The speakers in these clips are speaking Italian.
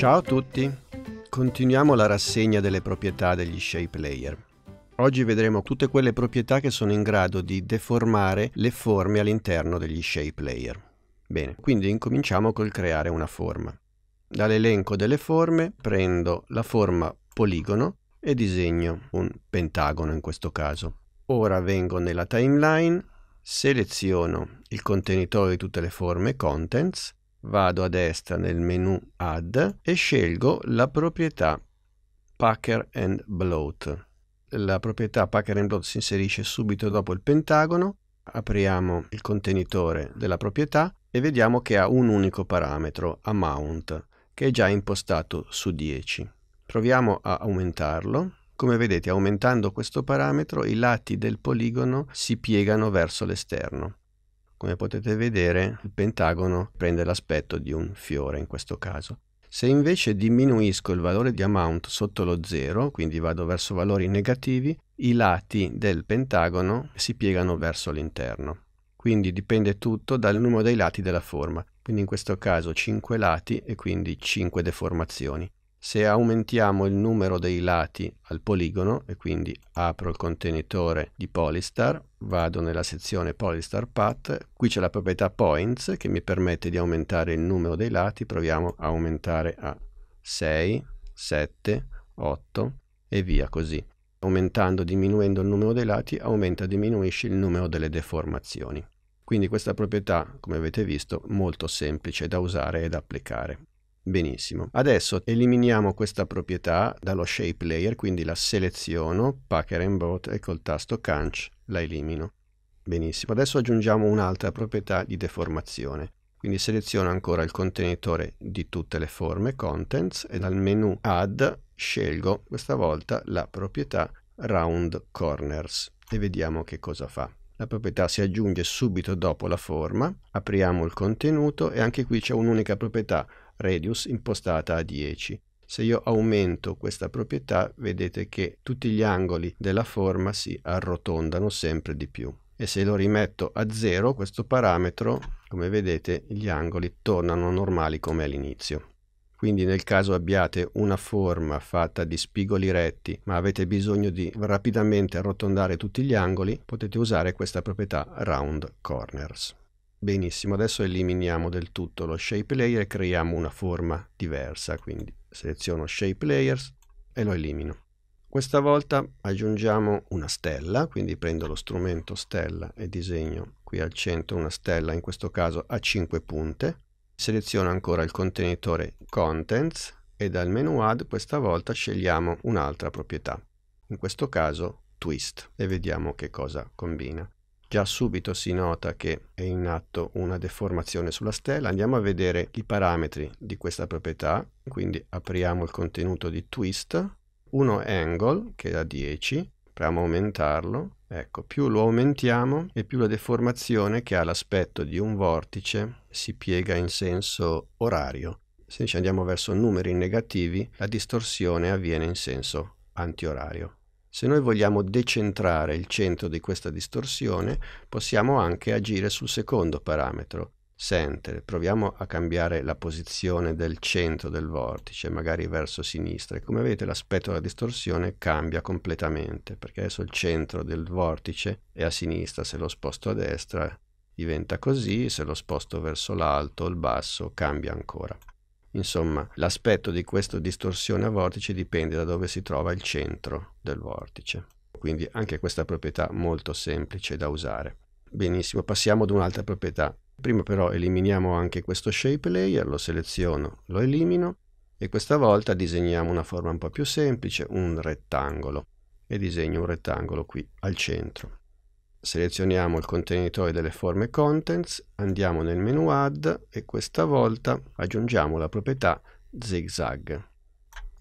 Ciao a tutti! Continuiamo la rassegna delle proprietà degli shape layer. Oggi vedremo tutte quelle proprietà che sono in grado di deformare le forme all'interno degli shape layer. Bene, quindi incominciamo col creare una forma. Dall'elenco delle forme prendo la forma poligono e disegno un pentagono in questo caso. Ora vengo nella timeline, seleziono il contenitore di tutte le forme contents Vado a destra nel menu Add e scelgo la proprietà Packer and Bloat. La proprietà Packer and Bloat si inserisce subito dopo il pentagono. Apriamo il contenitore della proprietà e vediamo che ha un unico parametro, amount, che è già impostato su 10. Proviamo a aumentarlo. Come vedete aumentando questo parametro i lati del poligono si piegano verso l'esterno. Come potete vedere il pentagono prende l'aspetto di un fiore in questo caso. Se invece diminuisco il valore di amount sotto lo 0, quindi vado verso valori negativi, i lati del pentagono si piegano verso l'interno. Quindi dipende tutto dal numero dei lati della forma. Quindi in questo caso 5 lati e quindi 5 deformazioni. Se aumentiamo il numero dei lati al poligono e quindi apro il contenitore di Polystar, vado nella sezione Polystar Path, qui c'è la proprietà Points che mi permette di aumentare il numero dei lati, proviamo a aumentare a 6, 7, 8 e via così. Aumentando, diminuendo il numero dei lati, aumenta e diminuisce il numero delle deformazioni. Quindi questa proprietà, come avete visto, molto semplice da usare ed applicare. Benissimo. Adesso eliminiamo questa proprietà dallo shape layer, quindi la seleziono, packer and boat e col tasto canc la elimino. Benissimo. Adesso aggiungiamo un'altra proprietà di deformazione. Quindi seleziono ancora il contenitore di tutte le forme, contents, e dal menu add scelgo questa volta la proprietà round corners e vediamo che cosa fa. La proprietà si aggiunge subito dopo la forma, apriamo il contenuto e anche qui c'è un'unica proprietà radius impostata a 10. Se io aumento questa proprietà vedete che tutti gli angoli della forma si arrotondano sempre di più e se lo rimetto a 0 questo parametro come vedete gli angoli tornano normali come all'inizio. Quindi nel caso abbiate una forma fatta di spigoli retti ma avete bisogno di rapidamente arrotondare tutti gli angoli potete usare questa proprietà round corners. Benissimo, adesso eliminiamo del tutto lo shape layer e creiamo una forma diversa, quindi seleziono shape layers e lo elimino. Questa volta aggiungiamo una stella, quindi prendo lo strumento stella e disegno qui al centro una stella, in questo caso a 5 punte. Seleziono ancora il contenitore contents e dal menu add questa volta scegliamo un'altra proprietà, in questo caso twist, e vediamo che cosa combina. Già subito si nota che è in atto una deformazione sulla stella. Andiamo a vedere i parametri di questa proprietà, quindi apriamo il contenuto di twist, Uno angle che è da 10, proviamo a aumentarlo, ecco più lo aumentiamo e più la deformazione che ha l'aspetto di un vortice si piega in senso orario. Se ci andiamo verso numeri negativi la distorsione avviene in senso antiorario. Se noi vogliamo decentrare il centro di questa distorsione, possiamo anche agire sul secondo parametro, center. Proviamo a cambiare la posizione del centro del vortice, magari verso sinistra. E come vedete l'aspetto della distorsione cambia completamente, perché adesso il centro del vortice è a sinistra, se lo sposto a destra diventa così, se lo sposto verso l'alto o il basso cambia ancora. Insomma, l'aspetto di questa distorsione a vortice dipende da dove si trova il centro del vortice. Quindi anche questa proprietà molto semplice da usare. Benissimo, passiamo ad un'altra proprietà. Prima però eliminiamo anche questo shape layer, lo seleziono, lo elimino e questa volta disegniamo una forma un po' più semplice, un rettangolo. E disegno un rettangolo qui al centro selezioniamo il contenitore delle forme contents, andiamo nel menu add e questa volta aggiungiamo la proprietà zigzag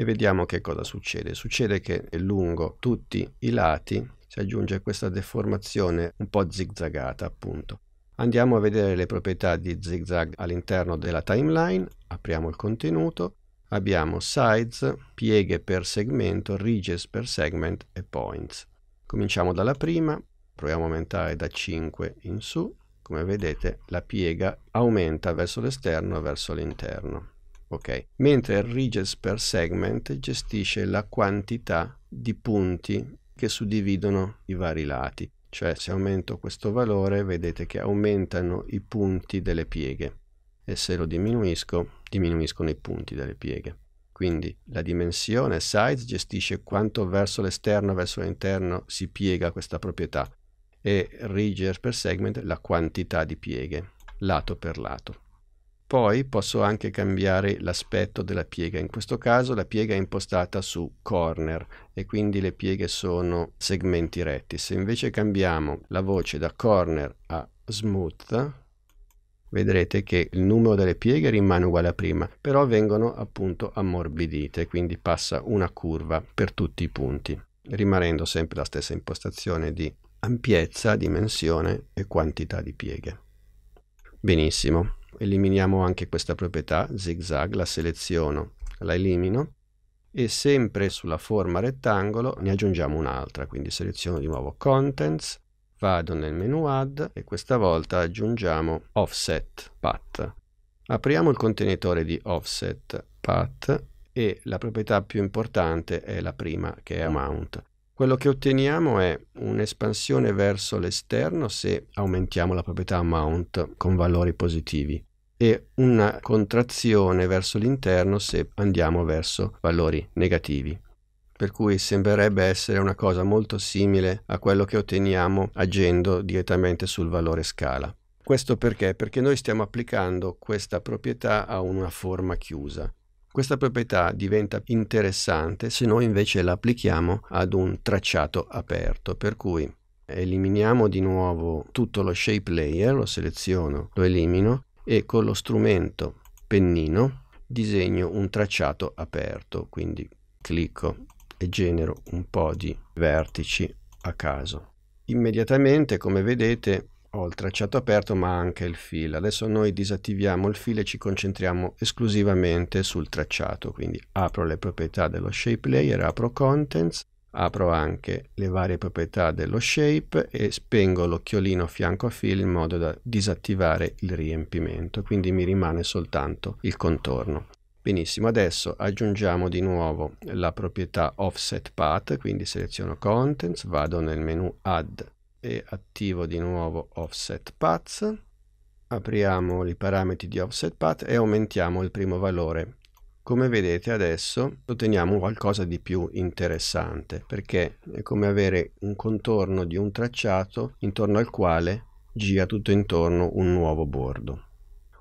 e vediamo che cosa succede. Succede che lungo tutti i lati si aggiunge questa deformazione un po' zigzagata appunto. Andiamo a vedere le proprietà di zigzag all'interno della timeline, apriamo il contenuto, abbiamo size, pieghe per segmento, ridges per segment e points. Cominciamo dalla prima, proviamo a aumentare da 5 in su, come vedete la piega aumenta verso l'esterno e verso l'interno. Okay. Mentre il ridges per segment gestisce la quantità di punti che suddividono i vari lati. Cioè se aumento questo valore vedete che aumentano i punti delle pieghe e se lo diminuisco diminuiscono i punti delle pieghe. Quindi la dimensione size gestisce quanto verso l'esterno e verso l'interno si piega questa proprietà e rigers per segment la quantità di pieghe lato per lato. Poi posso anche cambiare l'aspetto della piega, in questo caso la piega è impostata su corner e quindi le pieghe sono segmenti retti. Se invece cambiamo la voce da corner a smooth, vedrete che il numero delle pieghe rimane uguale a prima, però vengono appunto ammorbidite, quindi passa una curva per tutti i punti, rimanendo sempre la stessa impostazione di ampiezza, dimensione e quantità di pieghe. Benissimo, eliminiamo anche questa proprietà, zigzag, la seleziono, la elimino e sempre sulla forma rettangolo ne aggiungiamo un'altra, quindi seleziono di nuovo Contents, vado nel menu Add e questa volta aggiungiamo Offset Path. Apriamo il contenitore di Offset Path e la proprietà più importante è la prima che è Amount. Quello che otteniamo è un'espansione verso l'esterno se aumentiamo la proprietà amount con valori positivi e una contrazione verso l'interno se andiamo verso valori negativi. Per cui sembrerebbe essere una cosa molto simile a quello che otteniamo agendo direttamente sul valore scala. Questo perché? Perché noi stiamo applicando questa proprietà a una forma chiusa questa proprietà diventa interessante se noi invece la applichiamo ad un tracciato aperto, per cui eliminiamo di nuovo tutto lo shape layer, lo seleziono, lo elimino e con lo strumento pennino disegno un tracciato aperto, quindi clicco e genero un po' di vertici a caso. Immediatamente, come vedete, oltre al chat aperto ma anche il fill. Adesso noi disattiviamo il fill e ci concentriamo esclusivamente sul tracciato, quindi apro le proprietà dello shape layer, apro contents, apro anche le varie proprietà dello shape e spengo l'occhiolino fianco a fill in modo da disattivare il riempimento, quindi mi rimane soltanto il contorno. Benissimo, adesso aggiungiamo di nuovo la proprietà offset path, quindi seleziono contents, vado nel menu add e attivo di nuovo offset paths apriamo i parametri di offset path e aumentiamo il primo valore come vedete adesso otteniamo qualcosa di più interessante perché è come avere un contorno di un tracciato intorno al quale gira tutto intorno un nuovo bordo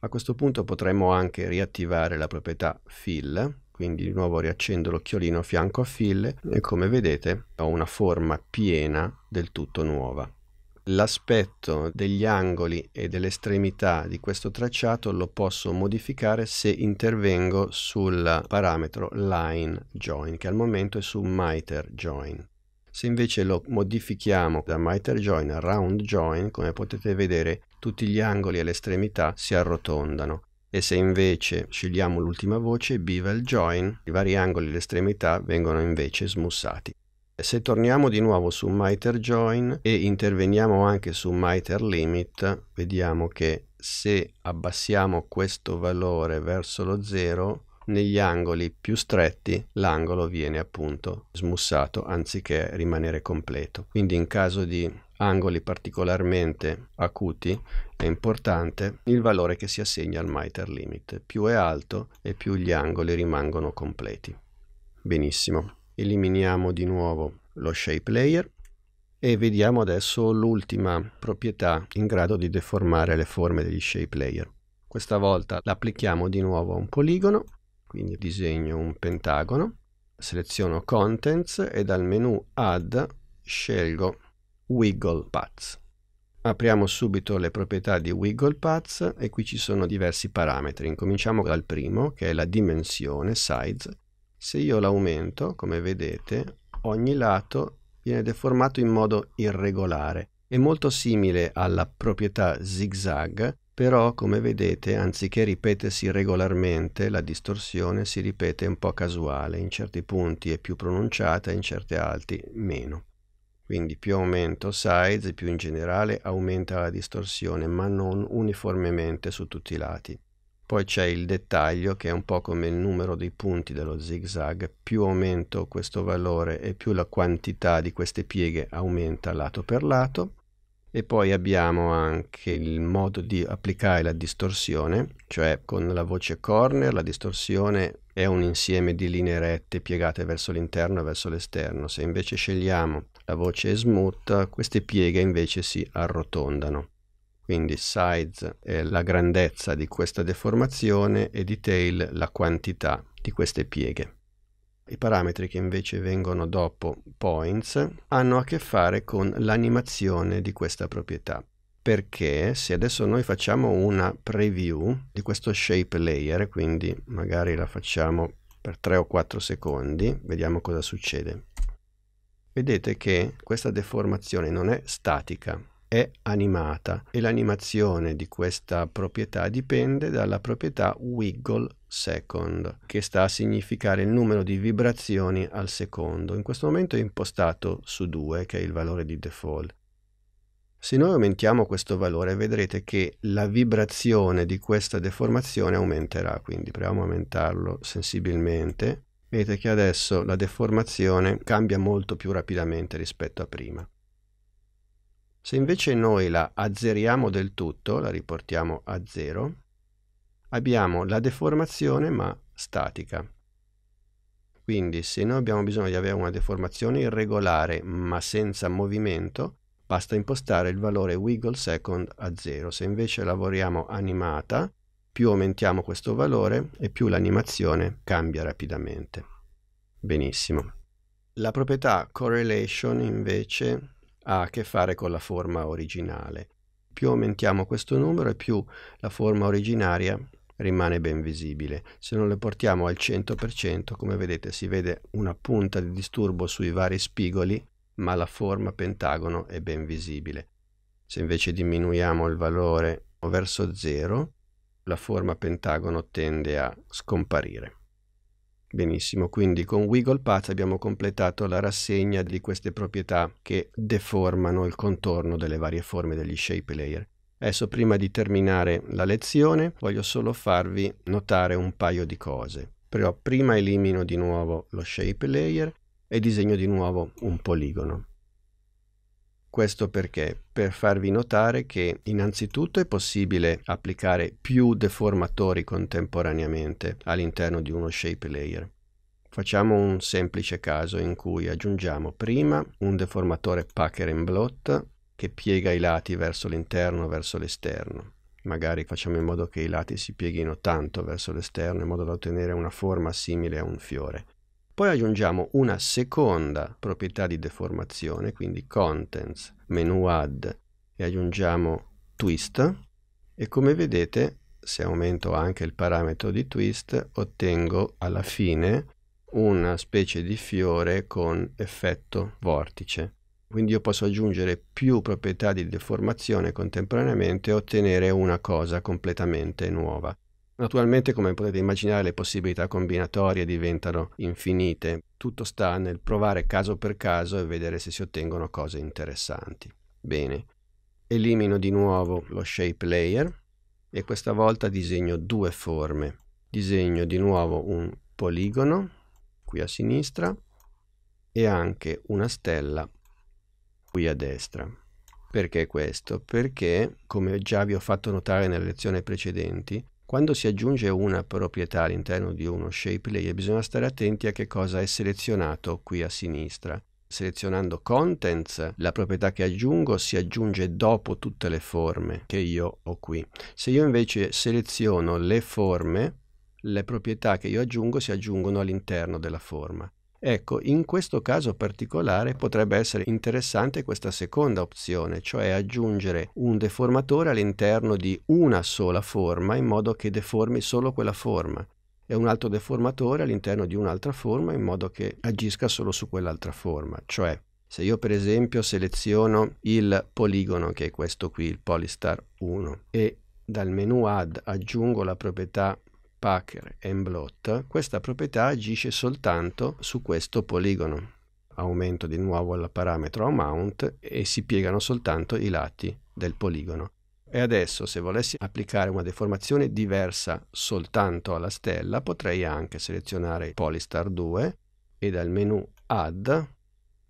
a questo punto potremmo anche riattivare la proprietà fill quindi di nuovo riaccendo l'occhiolino fianco a fille e come vedete ho una forma piena del tutto nuova. L'aspetto degli angoli e delle estremità di questo tracciato lo posso modificare se intervengo sul parametro line join che al momento è su miter join. Se invece lo modifichiamo da miter join a round join, come potete vedere, tutti gli angoli e le estremità si arrotondano e se invece scegliamo l'ultima voce Bevel join, i vari angoli e le estremità vengono invece smussati. Se torniamo di nuovo su miter join e interveniamo anche su miter limit, vediamo che se abbassiamo questo valore verso lo zero, negli angoli più stretti l'angolo viene appunto smussato anziché rimanere completo. Quindi in caso di angoli particolarmente acuti, è importante il valore che si assegna al miter limit. Più è alto e più gli angoli rimangono completi. Benissimo. Eliminiamo di nuovo lo shape layer e vediamo adesso l'ultima proprietà in grado di deformare le forme degli shape layer. Questa volta l'applichiamo di nuovo a un poligono, quindi disegno un pentagono, seleziono Contents e dal menu Add scelgo WigglePath. Apriamo subito le proprietà di WigglePath e qui ci sono diversi parametri. Incominciamo dal primo che è la dimensione, size. Se io l'aumento, come vedete, ogni lato viene deformato in modo irregolare. È molto simile alla proprietà zigzag, però come vedete anziché ripetersi regolarmente la distorsione si ripete un po' casuale, in certi punti è più pronunciata, in certi altri meno. Quindi più aumento size, più in generale aumenta la distorsione, ma non uniformemente su tutti i lati. Poi c'è il dettaglio che è un po' come il numero dei punti dello zigzag, più aumento questo valore e più la quantità di queste pieghe aumenta lato per lato. E poi abbiamo anche il modo di applicare la distorsione, cioè con la voce corner la distorsione è un insieme di linee rette piegate verso l'interno e verso l'esterno. Se invece scegliamo la voce è smooth, queste pieghe invece si arrotondano. Quindi size è la grandezza di questa deformazione e detail la quantità di queste pieghe. I parametri che invece vengono dopo points hanno a che fare con l'animazione di questa proprietà. Perché se adesso noi facciamo una preview di questo shape layer, quindi magari la facciamo per 3 o 4 secondi, vediamo cosa succede. Vedete che questa deformazione non è statica, è animata e l'animazione di questa proprietà dipende dalla proprietà wiggle second, che sta a significare il numero di vibrazioni al secondo. In questo momento è impostato su 2, che è il valore di default. Se noi aumentiamo questo valore vedrete che la vibrazione di questa deformazione aumenterà, quindi proviamo a aumentarlo sensibilmente. Vedete che adesso la deformazione cambia molto più rapidamente rispetto a prima. Se invece noi la azzeriamo del tutto, la riportiamo a zero, abbiamo la deformazione ma statica. Quindi se noi abbiamo bisogno di avere una deformazione irregolare ma senza movimento, basta impostare il valore wiggle second a zero. Se invece lavoriamo animata, più aumentiamo questo valore e più l'animazione cambia rapidamente. Benissimo. La proprietà correlation invece ha a che fare con la forma originale. Più aumentiamo questo numero e più la forma originaria rimane ben visibile. Se non le portiamo al 100%, come vedete, si vede una punta di disturbo sui vari spigoli, ma la forma pentagono è ben visibile. Se invece diminuiamo il valore verso 0, la forma pentagono tende a scomparire. Benissimo, quindi con Wiggle Path abbiamo completato la rassegna di queste proprietà che deformano il contorno delle varie forme degli shape layer. Adesso prima di terminare la lezione voglio solo farvi notare un paio di cose. Però prima elimino di nuovo lo shape layer e disegno di nuovo un poligono. Questo perché? Per farvi notare che innanzitutto è possibile applicare più deformatori contemporaneamente all'interno di uno shape layer. Facciamo un semplice caso in cui aggiungiamo prima un deformatore Packer and Blot che piega i lati verso l'interno, verso l'esterno. Magari facciamo in modo che i lati si pieghino tanto verso l'esterno in modo da ottenere una forma simile a un fiore. Poi aggiungiamo una seconda proprietà di deformazione, quindi contents, menu add e aggiungiamo twist e come vedete se aumento anche il parametro di twist ottengo alla fine una specie di fiore con effetto vortice. Quindi io posso aggiungere più proprietà di deformazione contemporaneamente e ottenere una cosa completamente nuova. Naturalmente, come potete immaginare, le possibilità combinatorie diventano infinite. Tutto sta nel provare caso per caso e vedere se si ottengono cose interessanti. Bene, elimino di nuovo lo shape layer e questa volta disegno due forme. Disegno di nuovo un poligono qui a sinistra e anche una stella qui a destra. Perché questo? Perché, come già vi ho fatto notare nelle lezioni precedenti, quando si aggiunge una proprietà all'interno di uno shape layer bisogna stare attenti a che cosa è selezionato qui a sinistra. Selezionando contents, la proprietà che aggiungo si aggiunge dopo tutte le forme che io ho qui. Se io invece seleziono le forme, le proprietà che io aggiungo si aggiungono all'interno della forma. Ecco, in questo caso particolare potrebbe essere interessante questa seconda opzione, cioè aggiungere un deformatore all'interno di una sola forma in modo che deformi solo quella forma e un altro deformatore all'interno di un'altra forma in modo che agisca solo su quell'altra forma. Cioè, se io per esempio seleziono il poligono, che è questo qui, il Polystar 1, e dal menu Add aggiungo la proprietà Packer e Blot, questa proprietà agisce soltanto su questo poligono. Aumento di nuovo il parametro amount e si piegano soltanto i lati del poligono. E adesso se volessi applicare una deformazione diversa soltanto alla stella, potrei anche selezionare Polystar 2 e dal menu Add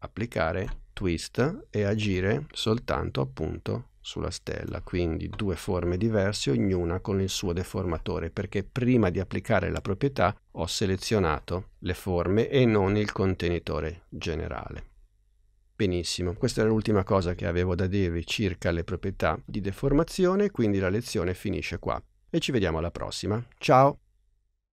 applicare Twist e agire soltanto appunto sulla stella, quindi due forme diverse, ognuna con il suo deformatore, perché prima di applicare la proprietà ho selezionato le forme e non il contenitore generale. Benissimo, questa era l'ultima cosa che avevo da dirvi circa le proprietà di deformazione, quindi la lezione finisce qua. E ci vediamo alla prossima. Ciao!